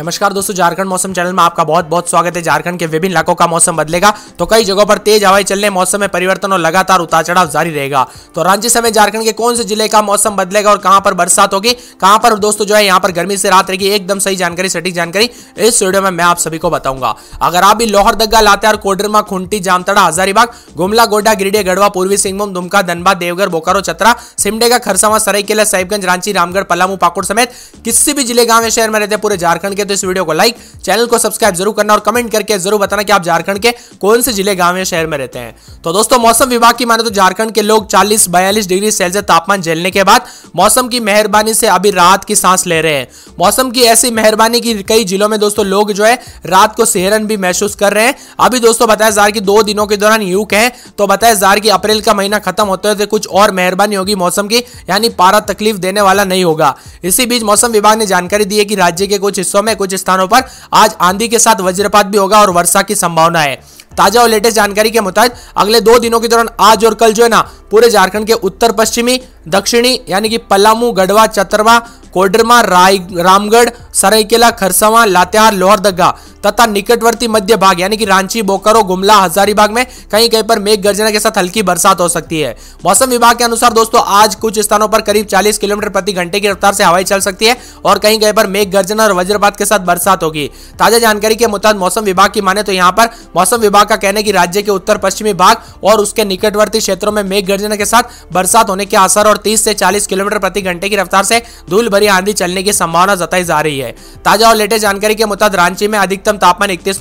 नमस्कार दोस्तों झारखंड मौसम चैनल में आपका बहुत बहुत स्वागत है झारखंड के विभिन्न इलाकों का मौसम बदलेगा तो कई जगहों पर तेज हवाएं चलने मौसम में परिवर्तन और लगातार उतार चढ़ाव जारी रहेगा तो रांची समेत झारखंड के कौन से जिले का मौसम बदलेगा और कहां पर बरसात होगी कहां पर दोस्तों जो है यहाँ पर गर्मी से रात रहेगी एकदम सही जानकारी सटीक जानकारी इस वीडियो में मैं आप सभी को बताऊंगा अगर आप भी लोहर दग्गा लातेहार कोडरमा खुंटी जामतड़ा हजारीबाग गुमला गोड्डा गिरिडीह गढ़वा पूर्वी सिंहभूम दुमका धनबाद देवघर बोकारो चतरा सिमडेगा खरसावा सराईकेला साहिबगंज रांची रामगढ़ पलामू पाकुड़ समेत किसी भी जिले गांव या शहर में रहते पूरे झारखंड सके तो इस वीडियो को लाइक चैनल को सब्सक्राइब जरूर करना और कमेंट करके जरूर बताना कि आप झारखंड के कौन से जिले गांव या शहर में रहते हैं तो दोस्तों मौसम विभाग की माने तो झारखंड के लोग चालीस बयालीस डिग्री सेल्सियस तापमान झेलने के बाद मौसम की मेहरबानी से अभी रात की सांस ले रहे हैं मौसम की ऐसी मेहरबानी की कई जिलों में दोस्तों लोग जो है रात को सेहरन भी महसूस कर रहे हैं अभी दोस्तों बताया जा की दो दिनों के दौरान यू है तो बताया जा की अप्रैल का महीना खत्म होते होते कुछ और मेहरबानी होगी मौसम की यानी पारा तकलीफ देने वाला नहीं होगा इसी बीच मौसम विभाग ने जानकारी दी है कि राज्य के कुछ हिस्सों में कुछ स्थानों पर आज आंधी के साथ वज्रपात भी होगा और वर्षा की संभावना है ताजा और लेटेस्ट जानकारी के मुताबिक अगले दो दिनों के दौरान आज और कल जो है ना पूरे झारखंड के उत्तर पश्चिमी दक्षिणी यानी कि पलामू गढ़वा चतरवा कोडरमा राय रामगढ़ सरायकेला खरसावा लातेहार लोहरदगा तथा निकटवर्ती मध्य भाग यानी कि रांची बोकारो गुमला हजारीबाग में कहीं कहीं पर मेघ गर्जना के साथ हल्की बरसात हो सकती है मौसम विभाग के अनुसार दोस्तों आज कुछ स्थानों पर करीब 40 किलोमीटर प्रति घंटे की रफ्तार से हवाई चल सकती है और कहीं कहीं पर मेघ गर्जना और वज्रपात के साथ बरसात होगी ताजा जानकारी के मुताबिक मौसम विभाग की माने तो यहाँ पर मौसम विभाग का कहना है की राज्य के उत्तर पश्चिमी भाग और उसके निकटवर्ती क्षेत्रों में मेघ गर्जना के साथ बरसात होने के आसार और तीस से चालीस किलोमीटर प्रति घंटे की रफ्तार से धूल भरी यह आंधी चलने की संभावना जताई जा रही है ताजा और लेटेस्ट जानकारी के मुताबिक रांची में अधिकतम तापमान इकतीस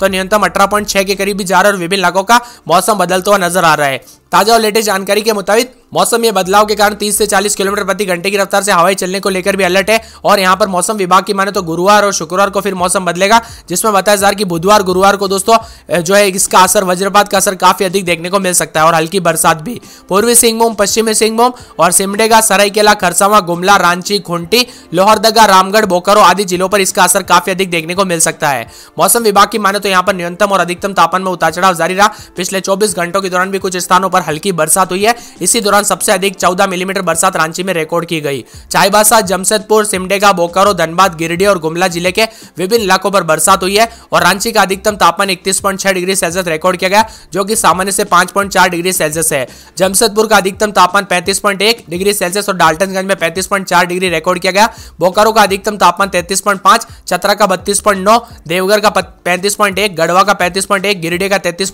तो न्यूनतम अठारह के करीब भी जा रहा है और विभिन्न इलाकों का मौसम बदलता हुआ नजर आ रहा है ताज़ा और लेटेस्ट जानकारी के मुताबिक मौसम में बदलाव के कारण 30 से 40 किलोमीटर प्रति घंटे की रफ्तार से हवाई चलने को लेकर भी अलर्ट है और यहां पर मौसम विभाग की माने तो गुरुवार और शुक्रवार को फिर मौसम बदलेगा जिसमें बताया जा रहा कि बुधवार गुरुवार को दोस्तों जो है इसका असर वज्रपात का असर काफी अधिक देखने को मिल सकता है और हल्की बरसात भी पूर्वी सिंहभूम पश्चिमी सिंहभूम और सिमडेगा सरायकेला खरसावा गुमला रांची खुंटी लोहरदगा रामगढ़ बोकारो आदि जिलों पर इसका असर काफी अधिक देखने को मिल सकता है मौसम विभाग की माने तो यहाँ पर न्यूनतम और अधिकतम तापमान में उतार चढ़ाव जारी रहा पिछले चौबीस घंटों के दौरान भी कुछ स्थानों पर दौरान हल्की बरसात हुई है इसी दौरान सबसे अधिक चौदह मिलीमीटर बरसात रांची में रिकॉर्ड की गई चाईबासा जमशेदपुर सिमडेगा बोकारो धनबाद गिरिडीह और गुमला जिले के विभिन्न इलाकों पर बरसात हुई है और रांची का अधिकतम तापमान इकतीस डिग्री सेल्सियस रिकॉर्ड किया गया जो कि सामान्य से पांच डिग्री सेल्सियस है जमशेदपुर का अधिकतम तापमान पैंतीस डिग्री सेल्सियस और डाल्टनगंज में पैंतीस डिग्री रिकॉर्ड किया गया बोकारो का अधिकतम तापमान तैतीस चतरा का बत्तीस देवघर का पैंतीस गढ़वा का पैंतीस गिरिडीह का तैतीस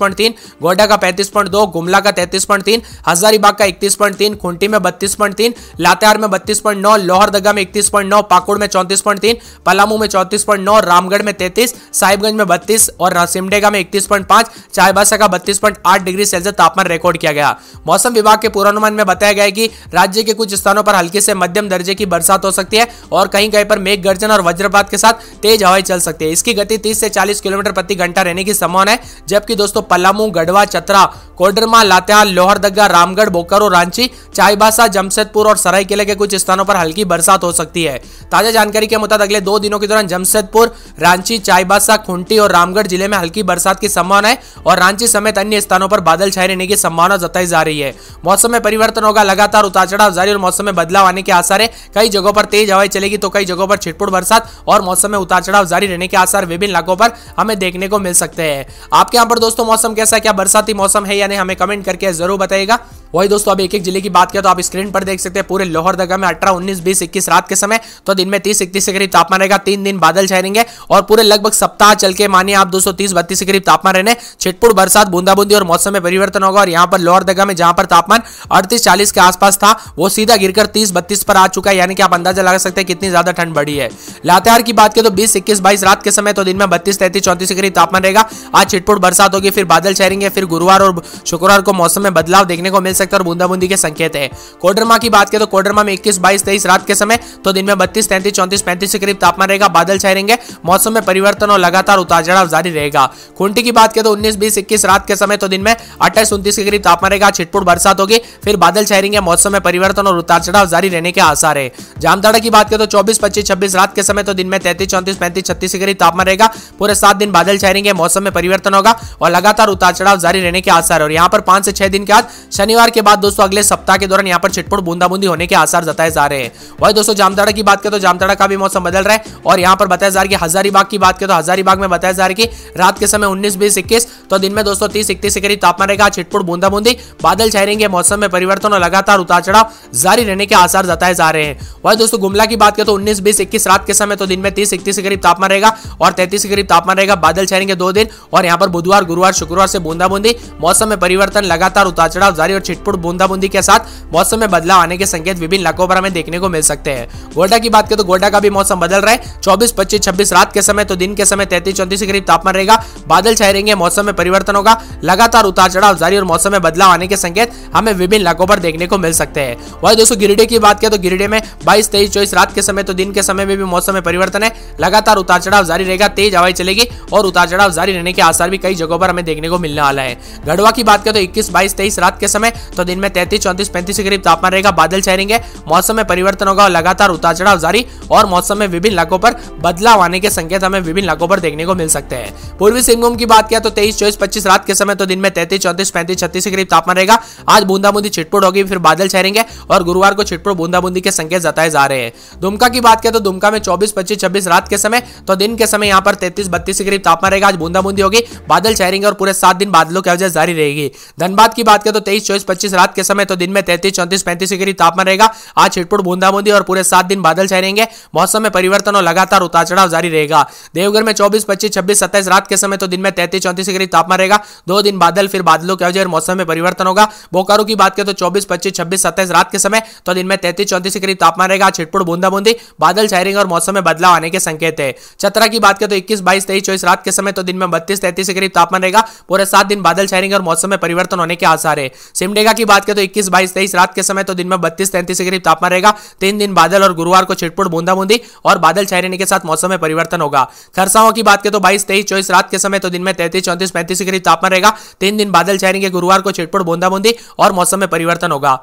गोडा का पैंतीस गुमला का तैतीस बत्तीस पॉइंट तीन हजारीबाग का इकतीस पॉइंट तीन खुंटी में बत्तीस पॉइंट तीन लातेहार में बत्तीस पॉइंट नौ लोहरदगा में इकतीस पॉइंट नौ पाकुड़ में चौतीस पॉइंट तीन पलामू में चौतीस पॉइंट नौ रामगढ़ में तैतीस साहिबगंज में बत्तीस और सिमडेगा में इकतीस पॉइंट पांच चाईबासा का बत्तीस पॉइंट आठ डिग्री सेल्सियस तापमान रिकॉर्ड किया गया मौसम विभाग के पूर्वानुमान में बताया गया कि राज्य के कुछ स्थानों पर हल्की से मध्यम दर्जे की बरसात हो सकती है और कहीं कहीं पर मेघ गर्जन और वज्रपात के साथ तेज हवाएं चल सकती है इसकी गति तीस से चालीस किलोमीटर प्रति घंटा रहने की संभावना है जबकि दोस्तों पलामू गढ़वा चतरा कोडरमा लातेहार लोहरदगा रामगढ़ बोकर और रांची चाईबासा जमशेदपुर और सरायकेले के कुछ स्थानों पर हल्की बरसात हो सकती है ताजा जानकारी के मुताबिक अगले दो दिनों के दौरान जमशेदपुर रांची चाईबासा खूंटी और रामगढ़ जिले में हल्की बरसात की संभावना है और रांची समेत अन्य स्थानों पर बादल छाए रहने की संभावना जताई जा रही है मौसम में परिवर्तन होगा लगातार उतार चढ़ाव जारी और मौसम में बदलाव आने के आसार है कई जगहों पर तेज हवाएं चलेगी तो कई जगहों पर छिटपुट बरसात और मौसम में उतार चढ़ाव जारी रहने के आसार विभिन्न इलाकों पर हमें देखने को मिल सकते हैं आपके यहाँ पर दोस्तों मौसम कैसा है क्या बरसाती मौसम है या नहीं हमें कमेंट करके है ज़रूर बताइएगा वही दोस्तों अब एक एक जिले की बात करें तो आप स्क्रीन पर देख सकते हैं पूरे लोहरदगा में अठारह उन्नीस बीस इक्कीस रात के समय तो दिन में तीस इकतीस के करीब तापमान रहेगा तीन दिन बादल छहरेंगे और पूरे लगभग सप्ताह चल के मानिए आप दो सौ तीस बत्तीस के करीब तापमान रहने छिटपुट बरसात बूंदाबूंदी और मौसम में परिवर्तन होगा और यहाँ पर लोहरदगा में जहां पर तापमान अड़तीस चालीस के आसपास था वो सीधा गिरकर तीस बत्तीस पर आ चुका है यानी कि आप अंदाजा लगा सकते हैं कितनी ज्यादा ठंड बढ़ी है लातेहार की बात करें तो बीस इक्कीस बाईस रात के समय तो दिन में बत्तीस तैतीस चौंतीस के करीब तापमान रहेगा आज छिटपुट बरसात होगी फिर बादल छहरेंगे फिर गुरुवार और शुक्रवार को मौसम में बदलाव देखने को मिल सकते हैं और बूंदाबूंदी के संकेत है कोडरमा की बात करें तो कोडरमा में इक्कीस बाईस तेईस रात के समय तो दिन में बत्तीस तैंतीस चौंतीस पैंतीस के करीब तापमान रहेगा बादल छाए रहेंगे मौसम में परिवर्तन और लगातार उतार चढ़ाव जारी रहेगा खूंटी की बात करें तो उन्नीस बीस इक्कीस रात के समय तो दिन में अट्ठाईस उन्तीस के करीब तापमान रहेगा छिटपुट बरसात होगी फिर बादल छाए रहेंगे मौसम में परिवर्तन और उतार चढ़ाव जारी रहने के आसार है जामताड़ा की बात करें तो चौबीस पच्चीस छब्बीस रात के समय तो दिन में तैतीस चौंतीस पैंतीस छत्तीस के करीब तापमान रहेगा पूरे सात दिन बादल छाए रहेंगे मौसम में परिवर्तन होगा और लगातार उतार चढ़ाव जारी रहने के आसार है और यहाँ पर पांच से छह दिन के बाद शनिवार बुधवार के बाद दोस्तों अगले सप्ताह के दौरान यहाँ पर छिटपुट बूंदाबूंदी होने के आसार जताए जा रहे हैं वही दोस्तों जामताड़ा की बात करें तो जामताड़ा का भी मौसम बदल रहा है और यहाँ पर बताया जा रहा है कि हजारीबाग की बात करें तो हजारीबाग में बताया जा रहा है कि रात के समय उन्नीस बीस इक्कीस तो दिन में दोस्तों तीस इकतीस के करीब तापमान रहेगा छिटपुट बूंदाबूंदी बादल छह रहेंगे मौसम में परिवर्तन और लगातार उतार चढ़ाव जारी रहने के आसार जताए जा रहे हैं वही दोस्तों गुमला की बात करें तो उन्नीस बीस इक्कीस रात के समय तो दिन में तीस इकतीस के करीब तापमान रहेगा और तैतीस के करीब तापमान रहेगा बादल छह रहेंगे दो दिन और यहाँ पर बुधवार गुरुवार शुक्रवार से बूंदाबूंदी मौसम में परिवर्तन लगातार उतार चढ़ाव जारी और छिटपुट बूंदा बूंदी के साथ मौसम में बदलाव आने के संकेत विभिन्न इलाकों पर हमें देखने को मिल सकते हैं गोल्डा की बात करें तो गोल्डा का भी मौसम बदल रहा है चौबीस पच्चीस छब्बीस रात के समय तो दिन के समय तैतीस चौतीस के करीब तापमान रहेगा बादल छाए रहेंगे मौसम में परिवर्तन होगा लगातार उतार चढ़ाव जारी और मौसम में बदलाव आने के संकेत हमें विभिन्न इलाकों पर देखने को मिल सकते हैं वही दोस्तों गिरिडे की बात करें तो गिरिडे में बाईस तेईस चौबीस रात के समय तो दिन के समय में भी मौसम में परिवर्तन है लगातार उतार चढ़ाव जारी रहेगा तेज हवाई चलेगी और उतार चढ़ाव जारी रहने के आसार भी कई जगहों पर हमें देखने को मिलने वाला है गढ़वा की बात करें तो इक्कीस बाईस तेईस रात के समय तो दिन में तैतीस चौतीस पैंतीस के करीब तापमान रहेगा बादल छहरेंगे मौसम में परिवर्तन होगा और लगातार उतार चढ़ाव जारी और मौसम में विभिन्न इलाकों पर बदलाव आने के संकेत हमें विभिन्न इलाकों पर देखने को मिल सकते हैं पूर्वी सिंहभूम की बात किया तो तेईस चौबीस पच्चीस रात के समय तो दिन में तैतीस चौंतीस पैंतीस छत्तीस के करीब तापमान रहेगा आज बूंदा बूंदी छिटपुट होगी फिर बादल छहरेंगे और गुरुवार को छिटपुट बूंदा बूंदी के संकेत जताए जा रहे हैं दुमका की बात किया तो दुमका में चौबीस पच्चीस छब्बीस रात के समय तो दिन के समय यहाँ पर तैतीस बत्तीस के करीब तापमान रहेगा आज बूंदा बूंदी होगी बादल छहरेंगे और पूरे सात दिन बादलों की वजह जारी रहेगी धनबाद की बात करें तो तेईस चौबीस पच्चीस रात के समय तो दिन में तैतीस चौंतीस पैंतीस डिग्री तापमान रहेगा आज छिटपुट बूंदाबूंदी और पूरे सात दिन बादल छाए रहेंगे मौसम में परिवर्तन और लगातार उतार चढ़ाव जारी रहेगा देवघर में चौबीस पच्चीस छब्बीस सत्ताईस रात के समय तो दिन में तैतीस चौंतीस डिग्री तापमान रहेगा दो दिन बादल फिर बादलों के वजह मौसम में परिवर्तन होगा बोकारो की बात करें तो चौबीस पच्चीस छब्बीस सत्ताईस रात के समय तो दिन में तैतीस चौंतीस डिग्री तापमान रहेगा छिटपुट बूंदाबूंदी बादल छाए रहेंगे और मौसम में बदलाव आने के संकेत है चतरा की बात करें तो इक्कीस बाईस तेईस चौबीस रात के समय तो दिन में बत्तीस तैतीस डिग्री तापमान रहेगा पूरे सात दिन बादल रहेंगे और मौसम में परिवर्तन होने के आसार है सिमडेगा रहेगा की बात करें तो इक्कीस बाईस तेईस रात के समय तो दिन में बत्तीस तैंतीस के करीब तापमान रहेगा तीन दिन बादल और गुरुवार को छिटपुट बूंदा बूंदी और बादल छाए रहने के साथ मौसम में परिवर्तन होगा खरसाओं की बात करें तो बाईस तेईस चौबीस रात के समय तो दिन में तैतीस चौंतीस पैंतीस के करीब तापमान रहेगा तीन दिन बादल छाए रहेंगे गुरुवार को छिटपुट बूंदा बूंदी और मौसम में परिवर्तन होगा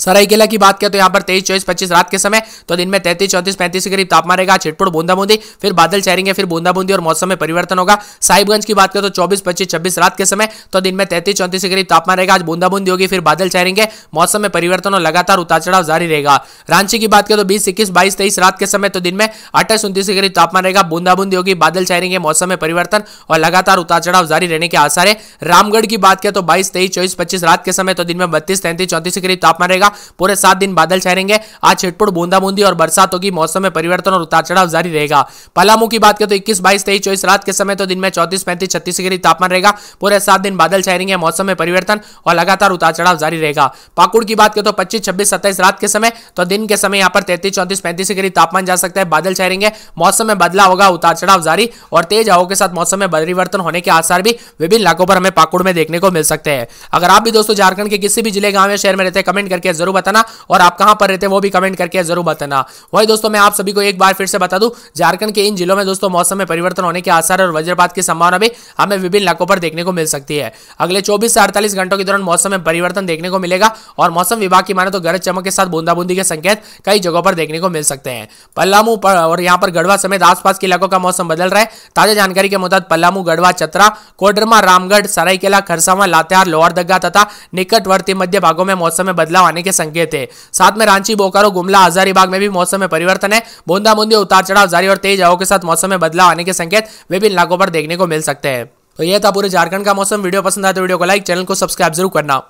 सरायकेला की बात करें तो यहाँ पर तेईस चौबीस पच्चीस रात के समय तो दिन में तैतीस चौतीस पैंतीस के करीब तापमान रहेगा छिटपुट बूंदा बूंदी फिर बादल चारेंगे फिर बूंदा बूंदी और मौसम में परिवर्तन होगा साहिबगंज की बात करें तो चौबीस पच्चीस छब्बीस रात के समय तो दिन में तैतीस चौंतीस के करीब तापमान रहेगा आज बूंदा बूंदी होगी फिर बादल चारेंगे मौसम में परिवर्तन और लगातार उतार चढ़ाव जारी रहेगा रांची की बात करें तो बीस इक्कीस बाईस तेईस रात के समय तो दिन में अट्ठाईस उन्तीस के करीब तापमान रहेगा बूंदा बूंदी होगी बादल चारेंगे मौसम में परिवर्तन और लगातार उतार चढ़ाव जारी रहने के आसार है रामगढ़ की बात करें तो बाईस तेईस चौबीस पच्चीस रात के समय तो दिन में बत्तीस तैंतीस चौंतीस के करीब तापमान रहेगा रहेगा पूरे सात दिन बादल रहेंगे आज छिटपुट बूंदाबूंदी और बरसात होगी मौसम में परिवर्तन और उतार चढ़ाव जारी रहेगा पलामू की बात करें तो इक्कीस बाईस तेईस चौबीस रात के समय तो दिन में चौतीस पैंतीस छत्तीस डिग्री तापमान रहेगा पूरे सात दिन बादल छाए रहेंगे मौसम में परिवर्तन और लगातार उतार चढ़ाव जारी रहेगा पाकुड़ की बात करें तो पच्चीस छब्बीस सत्ताईस रात के समय तो दिन के समय यहाँ पर तैतीस चौतीस पैंतीस डिग्री तापमान जा सकता है बादल छाए रहेंगे मौसम में बदलाव होगा उतार चढ़ाव जारी और तेज हवाओं के साथ मौसम में परिवर्तन होने के आसार भी विभिन्न इलाकों पर हमें पाकुड़ में देखने को मिल सकते हैं अगर आप भी दोस्तों झारखंड के किसी भी जिले गांव या शहर में रहते हैं कमेंट करके जरूर बताना और आप कहां पर रहते हैं वो भी कमेंट करके जरूर बताना वही दोस्तों मैं आप सभी को एक बार फिर से बता दूं झारखंड के इन जिलों में दोस्तों मौसम में परिवर्तन होने के आसार और वज्रपात की संभावना भी हमें विभिन्न इलाकों पर देखने को मिल सकती है अगले चौबीस से अड़तालीस घंटों के दौरान मौसम में परिवर्तन देखने को मिलेगा और मौसम विभाग की माने तो गरज चमक के साथ बूंदाबूंदी के संकेत कई जगहों पर देखने को मिल सकते हैं पल्लामू और यहाँ पर गढ़वा समेत आसपास के इलाकों का मौसम बदल रहा है ताजा जानकारी के मुताबिक पल्लामू गढ़वा चतरा कोडरमा रामगढ़ सरायकेला खरसावा लातेहार लोअर दग्गा तथा निकटवर्ती मध्य भागों में मौसम में बदलाव आने के के संकेत है साथ में रांची बोकारो गुमला हजारीबाग में भी मौसम में परिवर्तन है बूंदा बूंदी उतार चढ़ाव जारी और तेज हवा के साथ मौसम में बदलाव आने के संकेत विभिन्न इलाकों पर देखने को मिल सकते हैं तो यह था पूरे झारखंड का मौसम वीडियो पसंद आया तो वीडियो को लाइक चैनल को सब्सक्राइब जरूर करना